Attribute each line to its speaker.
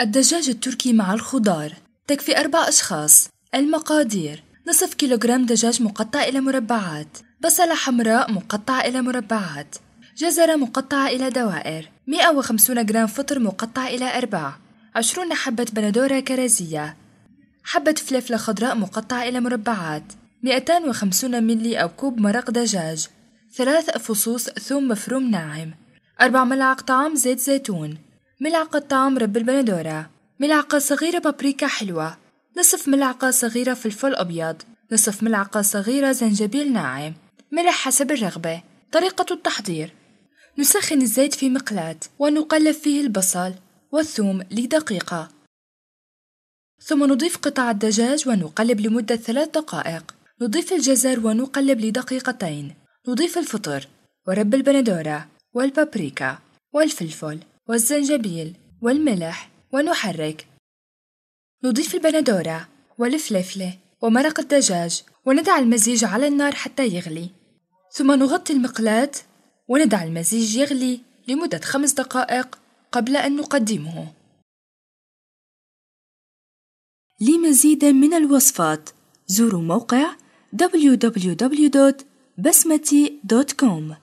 Speaker 1: الدجاج التركي مع الخضار تكفي أربع أشخاص المقادير نصف كيلوغرام دجاج مقطع إلى مربعات بصلة حمراء مقطعة إلى مربعات جزرة مقطعة إلى دوائر 150 جرام فطر مقطع إلى أرباع 20 حبة بندورة كرزية حبة فلفلة خضراء مقطعة إلى مربعات 250 ملي أو كوب مرق دجاج ثلاث فصوص ثوم مفروم ناعم أربع ملاعق طعام زيت زيتون ملعقة طعم رب البندورة ملعقة صغيرة بابريكا حلوة نصف ملعقة صغيرة فلفل أبيض نصف ملعقة صغيرة زنجبيل ناعم ملح حسب الرغبة طريقة التحضير نسخن الزيت في مقلاة ونقلب فيه البصل والثوم لدقيقة ثم نضيف قطع الدجاج ونقلب لمدة ثلاث دقائق نضيف الجزر ونقلب لدقيقتين نضيف الفطر ورب البندورة والبابريكا والفلفل والزنجبيل والملح ونحرك نضيف البندورة والفلفلة ومرق الدجاج وندع المزيج على النار حتى يغلي ثم نغطي المقلاة وندع المزيج يغلي لمدة خمس دقائق قبل أن
Speaker 2: نقدمه لمزيد من الوصفات زوروا موقع www.basmati.com